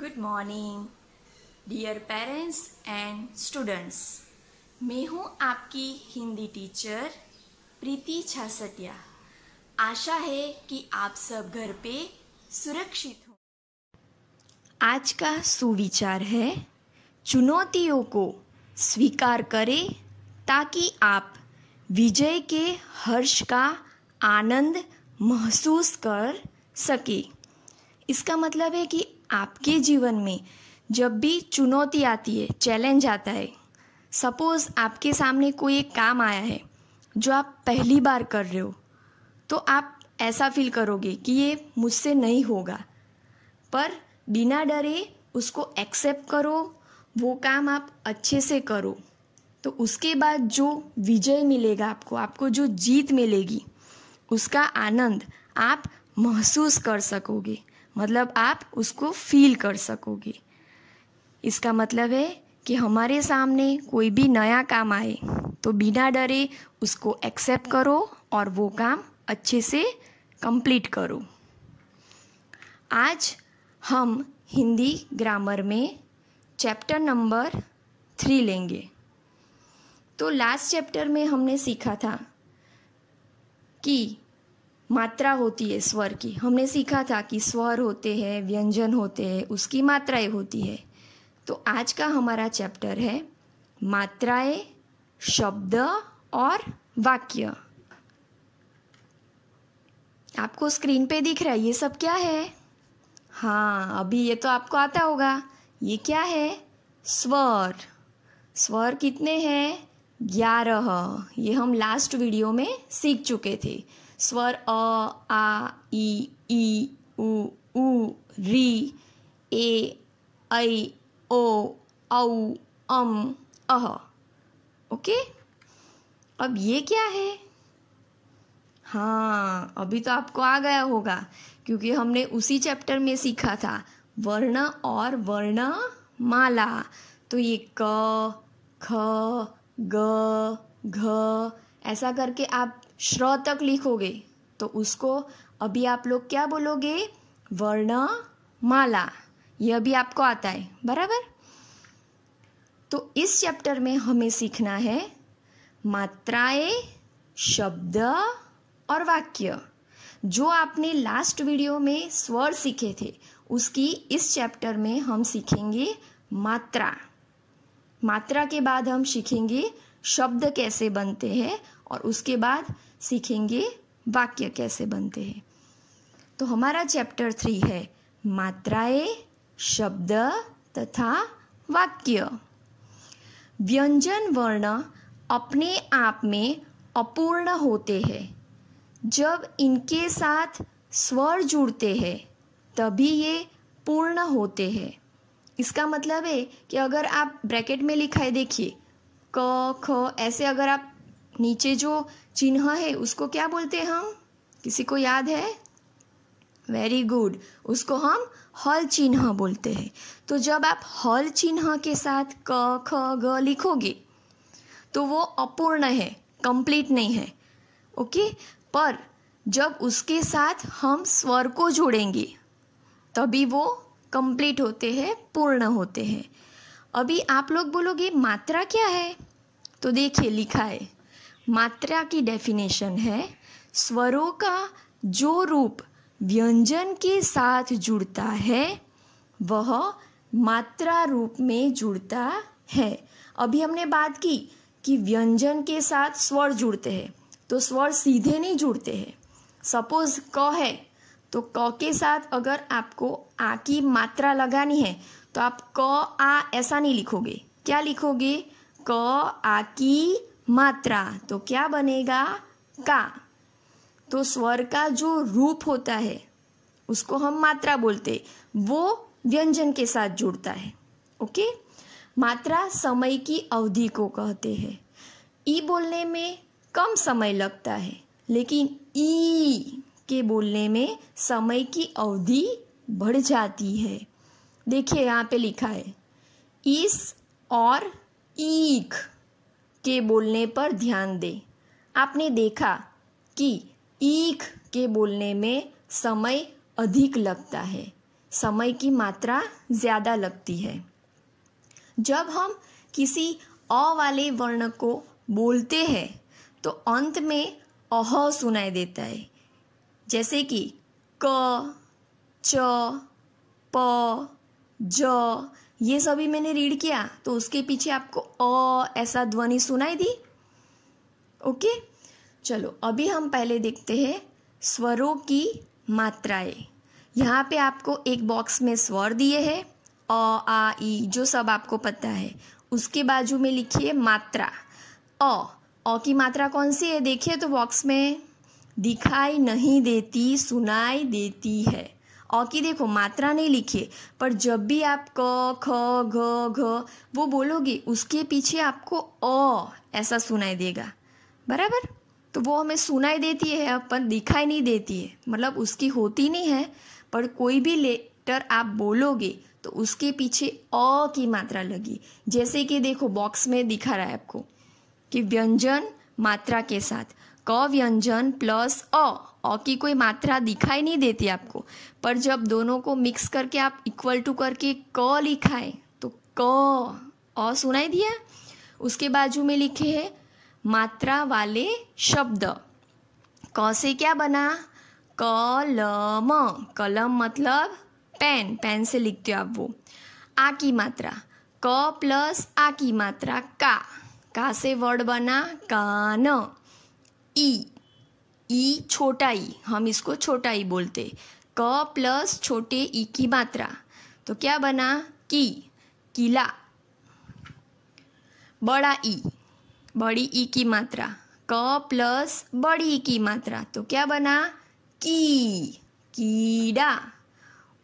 good morning dear parents and students मैं हूँ आपकी हिंदी टीचर प्रीति छासटिया आशा है कि आप सब घर पे सुरक्षित हो आज का सुविचार है चुनौतियों को स्वीकार करें ताकि आप विजय के हर्ष का आनंद महसूस कर सके इसका मतलब है कि आपके जीवन में जब भी चुनौती आती है चैलेंज आता है सपोज़ आपके सामने कोई एक काम आया है जो आप पहली बार कर रहे हो तो आप ऐसा फील करोगे कि ये मुझसे नहीं होगा पर बिना डरे उसको एक्सेप्ट करो वो काम आप अच्छे से करो तो उसके बाद जो विजय मिलेगा आपको आपको जो जीत मिलेगी उसका आनंद आप महसूस कर सकोगे मतलब आप उसको फील कर सकोगे इसका मतलब है कि हमारे सामने कोई भी नया काम आए तो बिना डरे उसको एक्सेप्ट करो और वो काम अच्छे से कंप्लीट करो आज हम हिंदी ग्रामर में चैप्टर नंबर थ्री लेंगे तो लास्ट चैप्टर में हमने सीखा था कि मात्रा होती है स्वर की हमने सीखा था कि स्वर होते हैं व्यंजन होते हैं उसकी मात्राएं होती है तो आज का हमारा चैप्टर है मात्राएं शब्द और वाक्य आपको स्क्रीन पे दिख रहा है ये सब क्या है हाँ अभी ये तो आपको आता होगा ये क्या है स्वर स्वर कितने हैं ग्यारह ये हम लास्ट वीडियो में सीख चुके थे स्वर अ आ ई ई उ उ री ए ऐ ओ औ अम अह ओके अब ये क्या है हाँ अभी तो आपको आ गया होगा क्योंकि हमने उसी चैप्टर में सीखा था वर्ण और वर्ण माला तो ये क ख ग घ ऐसा करके आप श्र तक लिखोगे तो उसको अभी आप लोग क्या बोलोगे वर्ण माला यह भी आपको आता है बराबर तो इस चैप्टर में हमें सीखना है मात्राएं शब्द और वाक्य जो आपने लास्ट वीडियो में स्वर सीखे थे उसकी इस चैप्टर में हम सीखेंगे मात्रा मात्रा के बाद हम सीखेंगे शब्द कैसे बनते हैं और उसके बाद सीखेंगे वाक्य कैसे बनते हैं तो हमारा चैप्टर थ्री है मात्राएं शब्द तथा वाक्य व्यंजन वर्ण अपने आप में अपूर्ण होते हैं जब इनके साथ स्वर जुड़ते हैं तभी ये पूर्ण होते हैं इसका मतलब है कि अगर आप ब्रैकेट में लिखा है देखिए क ख ऐसे अगर आप नीचे जो चिन्ह है उसको क्या बोलते हैं हम किसी को याद है वेरी गुड उसको हम हल चिन्ह बोलते हैं तो जब आप हल चिन्ह के साथ क ख ग लिखोगे तो वो अपूर्ण है कंप्लीट नहीं है ओके पर जब उसके साथ हम स्वर को जोड़ेंगे तभी वो कंप्लीट होते हैं पूर्ण होते हैं अभी आप लोग बोलोगे मात्रा क्या है तो देखिए लिखा है मात्रा की डेफिनेशन है स्वरों का जो रूप व्यंजन के साथ जुड़ता है वह मात्रा रूप में जुड़ता है अभी हमने बात की कि व्यंजन के साथ स्वर जुड़ते हैं तो स्वर सीधे नहीं जुड़ते हैं सपोज क है तो क के साथ अगर आपको आ की मात्रा लगानी है तो आप क आ ऐसा नहीं लिखोगे क्या लिखोगे क आ की मात्रा तो क्या बनेगा का तो स्वर का जो रूप होता है उसको हम मात्रा बोलते वो व्यंजन के साथ जुड़ता है ओके मात्रा समय की अवधि को कहते हैं ई बोलने में कम समय लगता है लेकिन ई के बोलने में समय की अवधि बढ़ जाती है देखिए यहाँ पे लिखा है इस और ईख के बोलने पर ध्यान दें आपने देखा कि ईख के बोलने में समय अधिक लगता है समय की मात्रा ज़्यादा लगती है जब हम किसी अ वाले वर्ण को बोलते हैं तो अंत में अह सुनाई देता है जैसे कि क च प ज ये सभी मैंने रीड किया तो उसके पीछे आपको अ ऐसा ध्वनि सुनाई दी ओके चलो अभी हम पहले देखते हैं स्वरों की मात्राएं यहाँ पे आपको एक बॉक्स में स्वर दिए हैं अ आ ई जो सब आपको पता है उसके बाजू में लिखिए मात्रा अ अ की मात्रा कौन सी है देखिए तो बॉक्स में दिखाई नहीं देती सुनाई देती है अ की देखो मात्रा नहीं लिखिए पर जब भी आप क ख घ घ वो बोलोगे उसके पीछे आपको अ ऐसा सुनाई देगा बराबर तो वो हमें सुनाई देती है पर दिखाई नहीं देती है मतलब उसकी होती नहीं है पर कोई भी लेटर आप बोलोगे तो उसके पीछे अ की मात्रा लगी जैसे कि देखो बॉक्स में दिखा रहा है आपको कि व्यंजन मात्रा के साथ क व्यंजन प्लस अ की कोई मात्रा दिखाई नहीं देती आपको पर जब दोनों को मिक्स करके आप इक्वल टू करके क लिखा है तो क और सुनाई दिया उसके बाजू में लिखे है मात्रा वाले शब्द क से क्या बना कलम कलम मतलब पेन पेन से लिखते हो आप वो आ की मात्रा क प्लस आ की मात्रा का का से वर्ड बना कान ई ई छोटा ई हम इसको छोटा ई बोलते क प्लस छोटे ई की मात्रा तो क्या बना की किला बड़ा ई बड़ी ई की मात्रा क प्लस बड़ी ई की मात्रा तो क्या बना की कीड़ा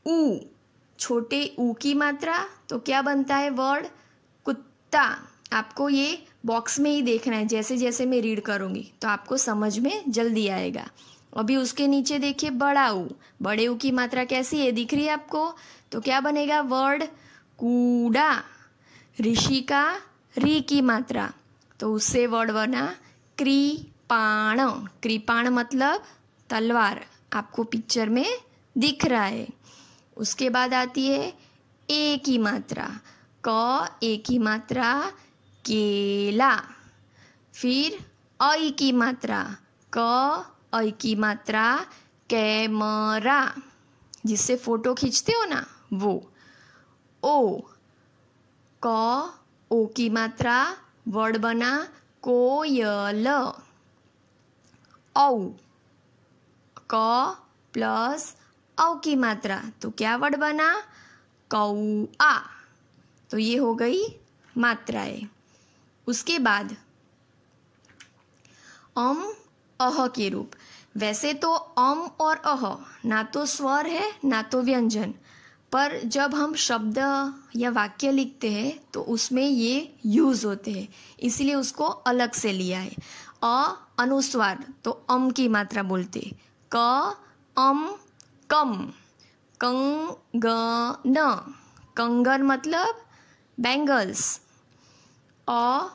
ऊ छोटे ऊ की मात्रा तो क्या बनता है वर्ड कुत्ता आपको ये बॉक्स में ही देखना है जैसे जैसे मैं रीड करूँगी तो आपको समझ में जल्दी आएगा अभी उसके नीचे देखिए बड़ा ऊ बड़े ऊ की मात्रा कैसी है दिख रही है आपको तो क्या बनेगा वर्ड कूड़ा ऋषि का री की मात्रा तो उससे वर्ड बना कृपाण कृपाण मतलब तलवार आपको पिक्चर में दिख रहा है उसके बाद आती है ए की मात्रा क ए की मात्रा केला फिर ऐ की मात्रा क ऐ की मात्रा कैमरा जिससे फोटो खींचते हो ना वो ओ क ओ की मात्रा वर्ड बना कोयल औ क प्लस औ की मात्रा तो क्या वर्ड बना कौआ तो ये हो गई मात्राएं उसके बाद अम अह के रूप वैसे तो अम और अह ना तो स्वर है ना तो व्यंजन पर जब हम शब्द या वाक्य लिखते हैं तो उसमें ये यूज़ होते हैं इसलिए उसको अलग से लिया है अ अनुस्वार तो अम की मात्रा बोलते क अम कम कंग न कंगन मतलब बैंगल्स अ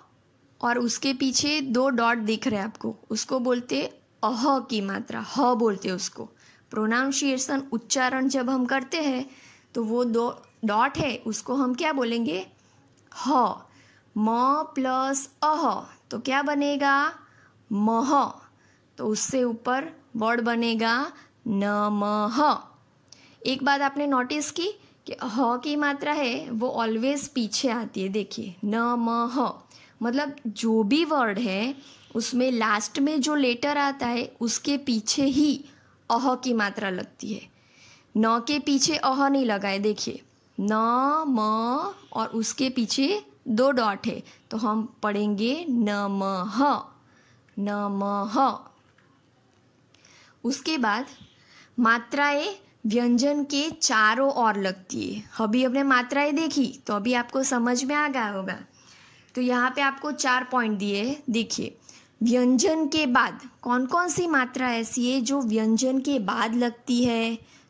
और उसके पीछे दो डॉट दिख रहे हैं आपको उसको बोलते अह की मात्रा ह बोलते उसको प्रोनाउंसिएशन उच्चारण जब हम करते हैं तो वो दो डॉट है उसको हम क्या बोलेंगे ह म प्लस अह तो क्या बनेगा मह तो उससे ऊपर वर्ड बनेगा नमः एक बात आपने नोटिस की कि ह की मात्रा है वो ऑलवेज पीछे आती है देखिए न म ह मतलब जो भी वर्ड है उसमें लास्ट में जो लेटर आता है उसके पीछे ही अह की मात्रा लगती है न के पीछे अह नहीं लगाए देखिए न म और उसके पीछे दो डॉट है तो हम पढ़ेंगे न म ह न म ह उसके बाद मात्राएं व्यंजन के चारों ओर लगती है अभी हमने मात्राएं देखी तो अभी आपको समझ में आ गया होगा तो यहाँ पे आपको चार पॉइंट दिए हैं देखिए व्यंजन के बाद कौन कौन सी मात्रा ऐसी है जो व्यंजन के बाद लगती है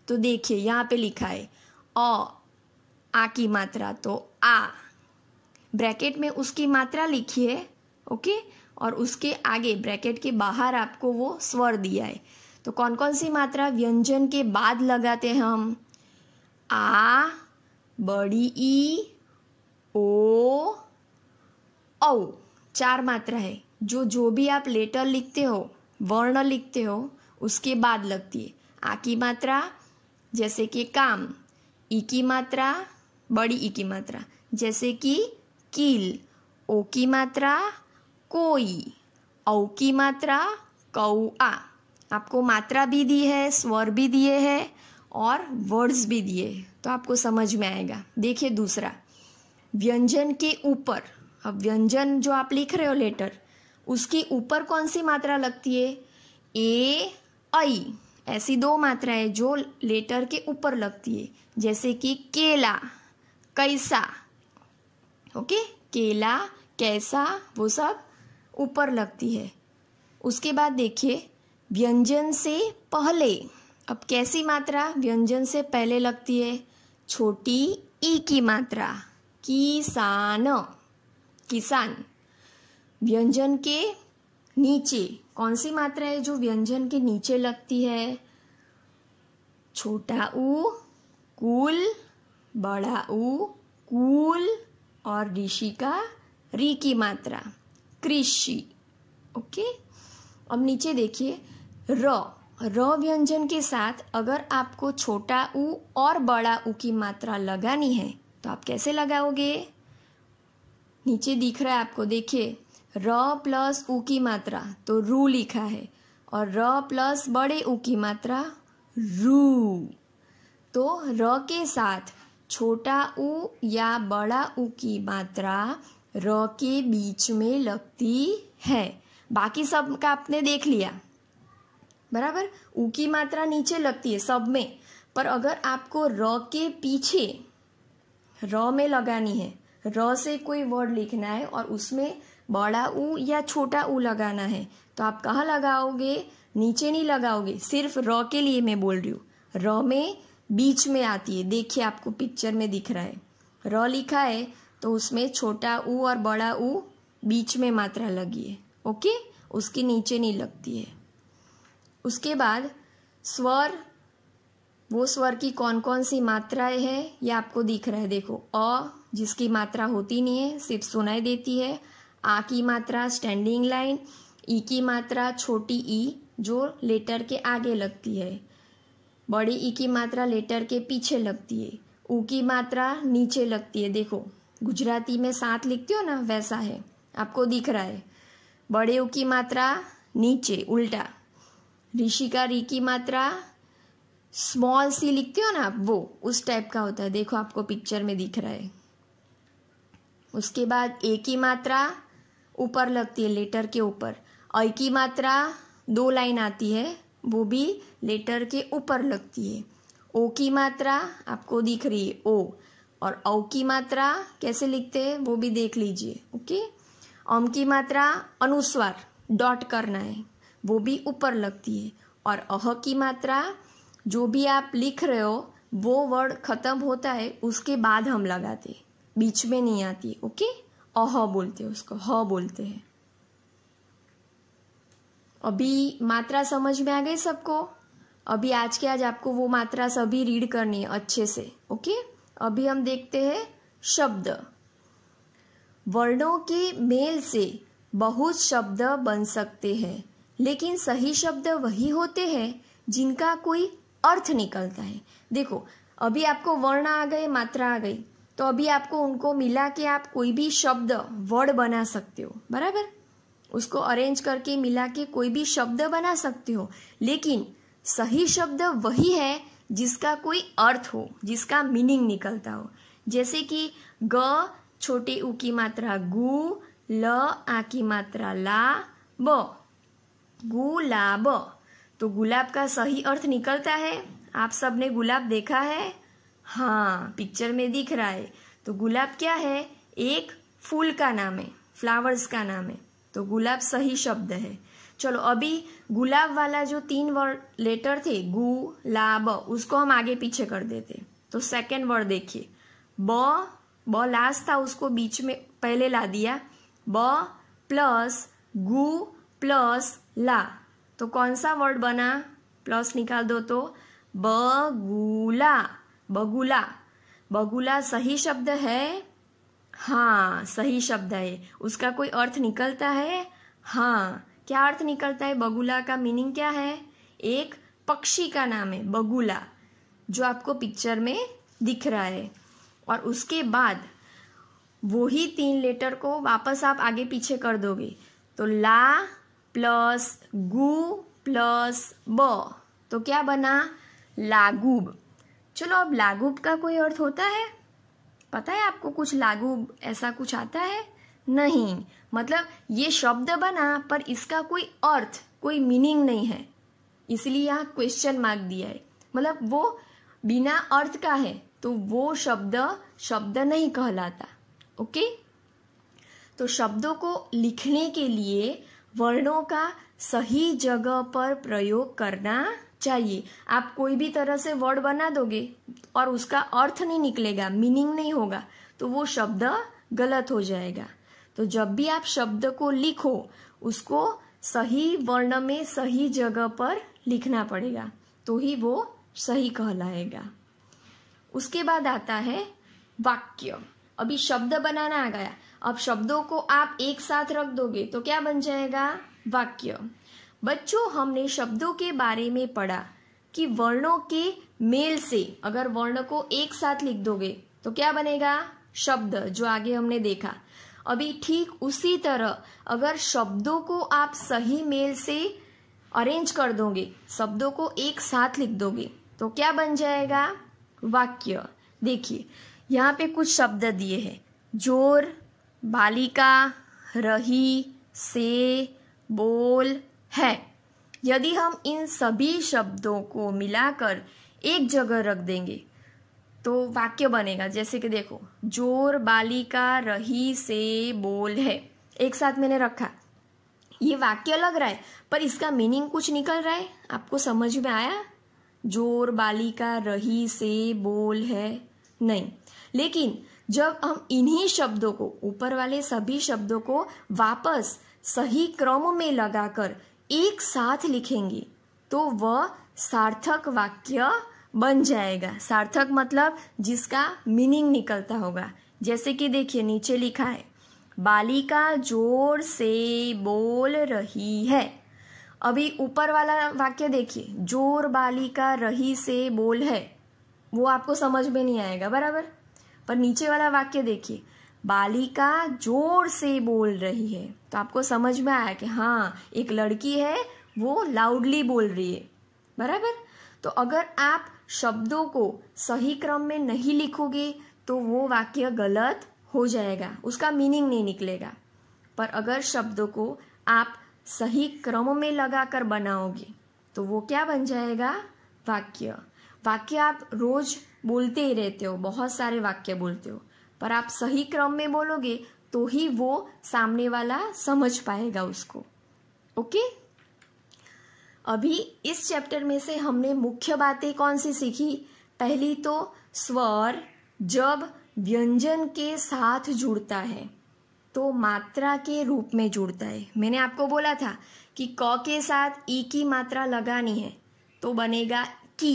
तो देखिए यहाँ पे लिखा है अ आ की मात्रा तो आ ब्रैकेट में उसकी मात्रा लिखी है ओके और उसके आगे ब्रैकेट के बाहर आपको वो स्वर दिया है तो कौन कौन सी मात्रा व्यंजन के बाद लगाते हैं हम आ बड़ी ई ओ औ चार मात्रा है जो जो भी आप लेटर लिखते हो वर्ण लिखते हो उसके बाद लगती है आ की मात्रा जैसे कि काम ई की मात्रा बड़ी ई की मात्रा जैसे कि कील ओ की मात्रा कोई औ की मात्रा आ आपको मात्रा भी दी है स्वर भी दिए हैं और वर्ड्स भी दिए तो आपको समझ में आएगा देखिए दूसरा व्यंजन के ऊपर अब व्यंजन जो आप लिख रहे हो लेटर उसके ऊपर कौन सी मात्रा लगती है ए आई ऐसी दो मात्राएं जो लेटर के ऊपर लगती है जैसे कि केला कैसा ओके केला कैसा वो सब ऊपर लगती है उसके बाद देखिए व्यंजन से पहले अब कैसी मात्रा व्यंजन से पहले लगती है छोटी ई की मात्रा किसान किसान व्यंजन के नीचे कौन सी मात्रा है जो व्यंजन के नीचे लगती है छोटा ऊ कुल बड़ा ऊ कूल और ऋषि का री की मात्रा कृषि ओके अब नीचे देखिए र र व्यंजन के साथ अगर आपको छोटा ऊ और बड़ा ऊ की मात्रा लगानी है तो आप कैसे लगाओगे नीचे दिख रहा है आपको देखिए र प्लस ऊ की मात्रा तो रू लिखा है और र प्लस बड़े ऊ की मात्रा रू तो र के साथ छोटा ऊ या बड़ा ऊ की मात्रा र के बीच में लगती है बाकी सब का आपने देख लिया बराबर ऊ की मात्रा नीचे लगती है सब में पर अगर आपको र के पीछे र में लगानी है र से कोई वर्ड लिखना है और उसमें बड़ा ऊ या छोटा ऊ लगाना है तो आप कहाँ लगाओगे नीचे नहीं लगाओगे सिर्फ र के लिए मैं बोल रही हूँ र में बीच में आती है देखिए आपको पिक्चर में दिख रहा है र लिखा है तो उसमें छोटा ऊ और बड़ा ऊ बीच में मात्रा लगी है ओके उसके नीचे नहीं लगती है उसके बाद स्वर वो स्वर की कौन कौन सी मात्राएं हैं ये आपको दिख रहा है देखो अ जिसकी मात्रा होती नहीं है सिर्फ सुनाई देती है आ की मात्रा स्टैंडिंग लाइन ई की मात्रा छोटी ई जो लेटर के आगे लगती है बड़ी ई की मात्रा लेटर के पीछे लगती है ऊ की मात्रा नीचे लगती है देखो गुजराती में सात लिखती हो ना वैसा है आपको दिख रहा है बड़े ऊ की मात्रा नीचे उल्टा ऋषि का री की मात्रा स्मॉल सी लिखते हो ना आप वो उस टाइप का होता है देखो आपको पिक्चर में दिख रहा है उसके बाद ए की मात्रा ऊपर लगती है लेटर के ऊपर अ की मात्रा दो लाइन आती है वो भी लेटर के ऊपर लगती है ओ की मात्रा आपको दिख रही है ओ और औ की मात्रा कैसे लिखते हैं वो भी देख लीजिए ओके ओम की मात्रा अनुस्वार डॉट करना है वो भी ऊपर लगती है और अह की मात्रा जो भी आप लिख रहे हो वो वर्ड ख़त्म होता है उसके बाद हम लगाते बीच में नहीं आती ओके अह बोलते हैं उसको ह बोलते हैं अभी मात्रा समझ में आ गई सबको अभी आज के आज आपको वो मात्रा सभी रीड करनी है अच्छे से ओके अभी हम देखते हैं शब्द वर्णों के मेल से बहुत शब्द बन सकते हैं लेकिन सही शब्द वही होते हैं जिनका कोई अर्थ निकलता है देखो अभी आपको वर्ण आ गए मात्रा आ गई तो अभी आपको उनको मिला के आप कोई भी शब्द वर्ड बना सकते हो बराबर उसको अरेंज करके मिला के कोई भी शब्द बना सकते हो लेकिन सही शब्द वही है जिसका कोई अर्थ हो जिसका मीनिंग निकलता हो जैसे कि ग छोटे ऊ की मात्रा गु ल आ की मात्रा ला ब गुलाब तो गुलाब का सही अर्थ निकलता है आप सब ने गुलाब देखा है हाँ पिक्चर में दिख रहा है तो गुलाब क्या है एक फूल का नाम है फ्लावर्स का नाम है तो गुलाब सही शब्द है चलो अभी गुलाब वाला जो तीन वर्ड लेटर थे गु लाब उसको हम आगे पीछे कर देते तो सेकेंड वर्ड देखिए ब ब लास्ट था उसको बीच में पहले ला दिया ब प्लस गु प्लस ला तो कौन सा वर्ड बना प्लस निकाल दो तो बगुला बगुला बगुला सही शब्द है हाँ सही शब्द है उसका कोई अर्थ निकलता है हाँ क्या अर्थ निकलता है बगुला का मीनिंग क्या है एक पक्षी का नाम है बगुला जो आपको पिक्चर में दिख रहा है और उसके बाद वही तीन लेटर को वापस आप आगे पीछे कर दोगे तो ला प्लस गु प्लस ब तो क्या बना लागूब चलो अब लागूब का कोई अर्थ होता है पता है आपको कुछ लागूब ऐसा कुछ आता है नहीं मतलब ये शब्द बना पर इसका कोई अर्थ कोई मीनिंग नहीं है इसलिए यहाँ क्वेश्चन मार्क दिया है मतलब वो बिना अर्थ का है तो वो शब्द शब्द नहीं कहलाता ओके तो शब्दों को लिखने के लिए वर्णों का सही जगह पर प्रयोग करना चाहिए आप कोई भी तरह से वर्ड बना दोगे और उसका अर्थ नहीं निकलेगा मीनिंग नहीं होगा तो वो शब्द गलत हो जाएगा तो जब भी आप शब्द को लिखो उसको सही वर्ण में सही जगह पर लिखना पड़ेगा तो ही वो सही कहलाएगा उसके बाद आता है वाक्य अभी शब्द बनाना आ गया अब शब्दों को आप एक साथ रख दोगे तो क्या बन जाएगा वाक्य बच्चों हमने शब्दों के बारे में पढ़ा कि वर्णों के मेल से अगर वर्ण को एक साथ लिख दोगे तो क्या बनेगा शब्द जो आगे हमने देखा अभी ठीक उसी तरह अगर शब्दों को आप सही मेल से अरेंज कर दोगे शब्दों को एक साथ लिख दोगे तो क्या बन जाएगा वाक्य देखिए यहाँ पे कुछ शब्द दिए हैं जोर बालिका रही से बोल है यदि हम इन सभी शब्दों को मिलाकर एक जगह रख देंगे तो वाक्य बनेगा जैसे कि देखो जोर बालिका रही से बोल है एक साथ मैंने रखा ये वाक्य लग रहा है पर इसका मीनिंग कुछ निकल रहा है आपको समझ में आया जोर बालिका रही से बोल है नहीं लेकिन जब हम इन्हीं शब्दों को ऊपर वाले सभी शब्दों को वापस सही क्रम में लगाकर एक साथ लिखेंगे तो वह सार्थक वाक्य बन जाएगा सार्थक मतलब जिसका मीनिंग निकलता होगा जैसे कि देखिए नीचे लिखा है बालिका जोर से बोल रही है अभी ऊपर वाला वाक्य देखिए जोर बालिका रही से बोल है वो आपको समझ में नहीं आएगा बराबर पर नीचे वाला वाक्य देखिए बालिका जोर से बोल रही है तो आपको समझ में आया कि हाँ एक लड़की है वो लाउडली बोल रही है बराबर तो अगर आप शब्दों को सही क्रम में नहीं लिखोगे तो वो वाक्य गलत हो जाएगा उसका मीनिंग नहीं निकलेगा पर अगर शब्दों को आप सही क्रम में लगाकर बनाओगे तो वो क्या बन जाएगा वाक्य वाक्य आप रोज बोलते ही रहते हो बहुत सारे वाक्य बोलते हो पर आप सही क्रम में बोलोगे तो ही वो सामने वाला समझ पाएगा उसको ओके अभी इस चैप्टर में से हमने मुख्य बातें कौन सी सीखी पहली तो स्वर जब व्यंजन के साथ जुड़ता है तो मात्रा के रूप में जुड़ता है मैंने आपको बोला था कि क के साथ ई की मात्रा लगानी है तो बनेगा की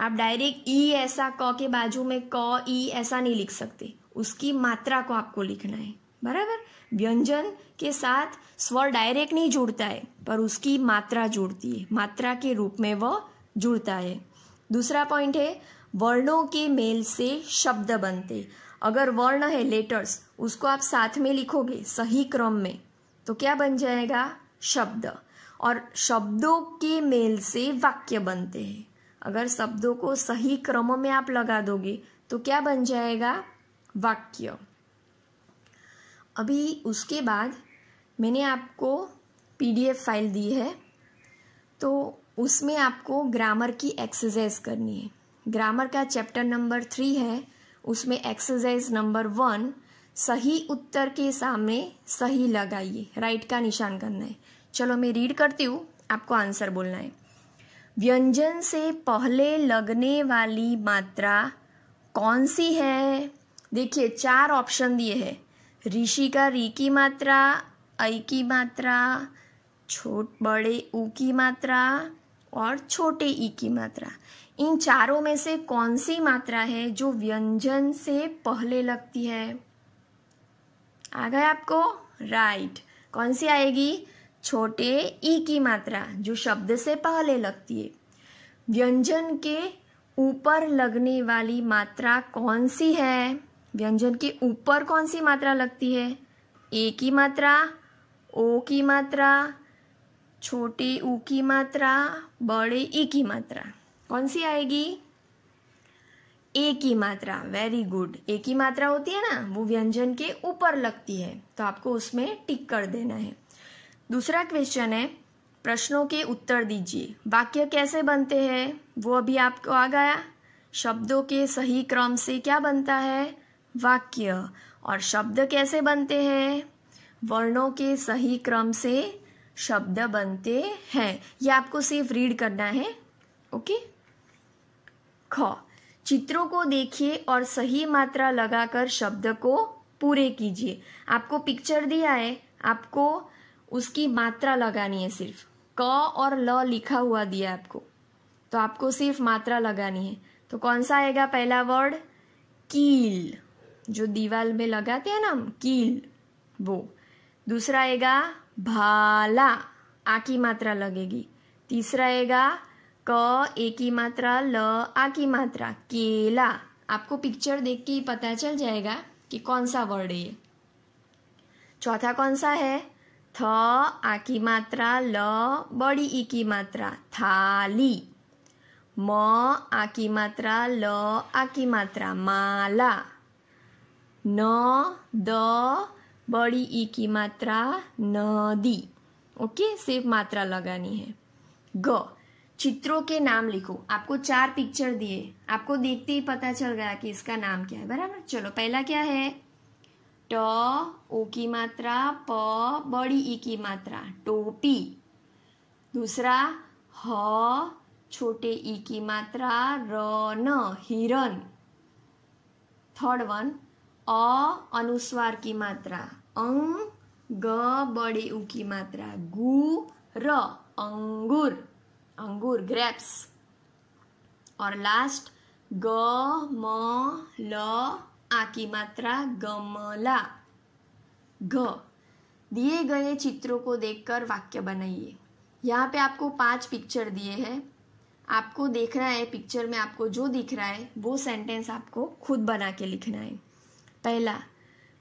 आप डायरेक्ट ई e ऐसा क के बाजू में क ई e ऐसा नहीं लिख सकते उसकी मात्रा को आपको लिखना है बराबर व्यंजन के साथ स्वर डायरेक्ट नहीं जुड़ता है पर उसकी मात्रा जुड़ती है मात्रा के रूप में वह जुड़ता है दूसरा पॉइंट है वर्णों के मेल से शब्द बनते अगर वर्ण है लेटर्स उसको आप साथ में लिखोगे सही क्रम में तो क्या बन जाएगा शब्द और शब्दों के मेल से वाक्य बनते हैं अगर शब्दों को सही क्रम में आप लगा दोगे तो क्या बन जाएगा वाक्य अभी उसके बाद मैंने आपको पीडीएफ फाइल दी है तो उसमें आपको ग्रामर की एक्सरसाइज करनी है ग्रामर का चैप्टर नंबर थ्री है उसमें एक्सरसाइज नंबर वन सही उत्तर के सामने सही लगाइए राइट का निशान करना है चलो मैं रीड करती हूँ आपको आंसर बोलना है व्यंजन से पहले लगने वाली मात्रा कौन सी है देखिए चार ऑप्शन दिए हैं ऋषि का री की मात्रा ऐ की मात्रा छोट बड़े ऊ की मात्रा और छोटे ई की मात्रा इन चारों में से कौन सी मात्रा है जो व्यंजन से पहले लगती है आ गए आपको राइट कौन सी आएगी छोटे ई की मात्रा जो शब्द से पहले लगती है व्यंजन के ऊपर लगने वाली मात्रा कौन सी है व्यंजन के ऊपर कौन सी मात्रा लगती है ए की मात्रा ओ की मात्रा छोटे ऊ की मात्रा बड़े ई की मात्रा कौन सी आएगी ए की मात्रा वेरी गुड ए की मात्रा होती है ना वो व्यंजन के ऊपर लगती है तो आपको उसमें टिक कर देना है दूसरा क्वेश्चन है प्रश्नों के उत्तर दीजिए वाक्य कैसे बनते हैं वो अभी आपको आ गया शब्दों के सही क्रम से क्या बनता है वाक्य और शब्द कैसे बनते हैं वर्णों के सही क्रम से शब्द बनते हैं ये आपको सिर्फ रीड करना है ओके ख चित्रों को देखिए और सही मात्रा लगाकर शब्द को पूरे कीजिए आपको पिक्चर दिया है आपको उसकी मात्रा लगानी है सिर्फ क और ल लिखा हुआ दिया आपको तो आपको सिर्फ मात्रा लगानी है तो कौन सा आएगा पहला वर्ड कील जो दीवार में लगाते हैं ना हम कील वो दूसरा आएगा भाला आ की मात्रा लगेगी तीसरा आएगा क ए की मात्रा ल आ की मात्रा केला आपको पिक्चर देख के ही पता चल जाएगा कि कौन सा वर्ड है ये चौथा कौन सा है थ आ की मात्रा ल बड़ी ई की मात्रा थाली म आ की मात्रा ल आ की मात्रा माला न द बड़ी ई की मात्रा नदी ओके सिर्फ मात्रा लगानी है ग चित्रों के नाम लिखो आपको चार पिक्चर दिए आपको देखते ही पता चल गया कि इसका नाम क्या है बराबर चलो पहला क्या है ट ओ की मात्रा प बड़ी ई की मात्रा टोपी दूसरा ह छोटे ई की मात्रा र न हिरन थर्ड वन अ अनुस्वार की मात्रा अंग ग बड़े ऊ की मात्रा गु र अंगूर अंगूर ग्रेप्स और लास्ट ग म ल आ की मात्रा गमला घ दिए गए चित्रों को देखकर वाक्य बनाइए यहाँ पे आपको पांच पिक्चर दिए हैं आपको देख रहा है पिक्चर में आपको जो दिख रहा है वो सेंटेंस आपको खुद बना के लिखना है पहला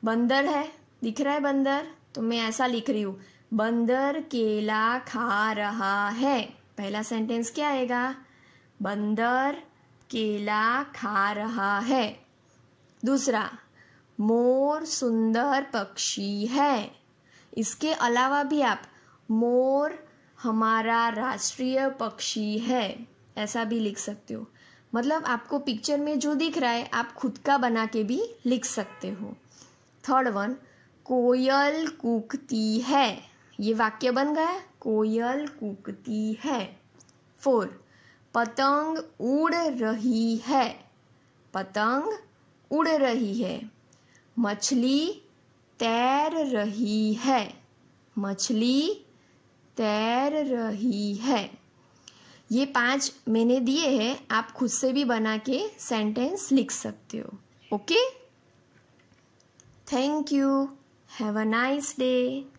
बंदर है दिख रहा है बंदर तो मैं ऐसा लिख रही हूँ बंदर केला खा रहा है पहला सेंटेंस क्या आएगा बंदर केला खा रहा है दूसरा मोर सुंदर पक्षी है इसके अलावा भी आप मोर हमारा राष्ट्रीय पक्षी है ऐसा भी लिख सकते हो मतलब आपको पिक्चर में जो दिख रहा है आप खुद का बना के भी लिख सकते हो थर्ड वन कोयल कूकती है ये वाक्य बन गया कोयल कूकती है फोर पतंग उड़ रही है पतंग उड़ रही है मछली तैर रही है मछली तैर रही है ये पांच मैंने दिए हैं आप खुद से भी बना के सेंटेंस लिख सकते हो okay thank you have a nice day